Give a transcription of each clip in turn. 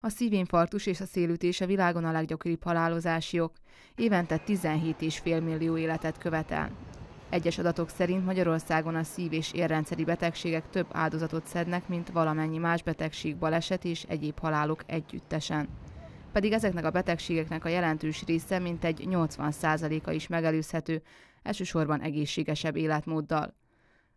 A szívinfarktus és a szélütés a világon a leggyakoribb halálozási ok. Évente 17,5 millió életet követel. Egyes adatok szerint Magyarországon a szív- és érrendszeri betegségek több áldozatot szednek, mint valamennyi más betegség, baleset és egyéb halálok együttesen. Pedig ezeknek a betegségeknek a jelentős része mintegy 80%-a is megelőzhető, elsősorban egészségesebb életmóddal.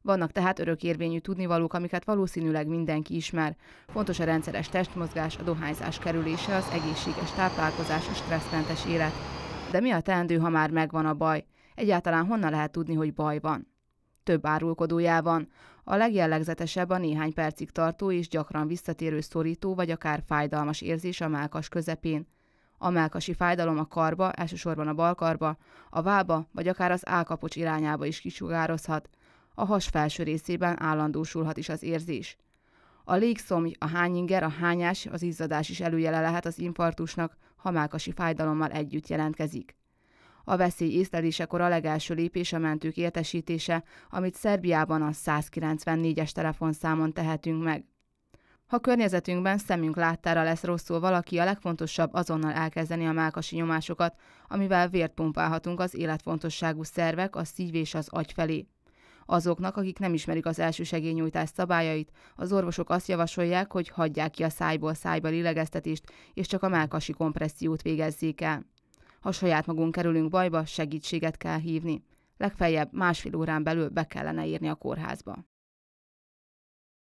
Vannak tehát örökérvényű tudnivalók, amiket valószínűleg mindenki ismer. Fontos a rendszeres testmozgás, a dohányzás kerülése, az egészséges táplálkozás, a stresszmentes élet. De mi a teendő, ha már megvan a baj? Egyáltalán honnan lehet tudni, hogy baj van? Több árulkodójá van. A legjellegzetesebb a néhány percig tartó és gyakran visszatérő szorító vagy akár fájdalmas érzés a melkas közepén. A melkasi fájdalom a karba, elsősorban a balkarba, a vába vagy akár az állkapocs irányába is kisugározhat – a has felső részében állandósulhat is az érzés. A légszomj, a hányinger, a hányás, az izzadás is előjele lehet az infarktusnak, ha mákasi fájdalommal együtt jelentkezik. A veszély észlelésekor a legelső lépés a mentők értesítése, amit Szerbiában a 194-es telefonszámon tehetünk meg. Ha környezetünkben szemünk láttára lesz rosszul valaki, a legfontosabb azonnal elkezdeni a mákasi nyomásokat, amivel vért pumpálhatunk az életfontosságú szervek, a szív és az agy felé. Azoknak, akik nem ismerik az első segélynyújtás szabályait, az orvosok azt javasolják, hogy hagyják ki a szájból szájba lélegeztetést, és csak a melkasi kompressziót végezzék el. Ha saját magunk kerülünk bajba, segítséget kell hívni. Legfeljebb másfél órán belül be kellene írni a kórházba.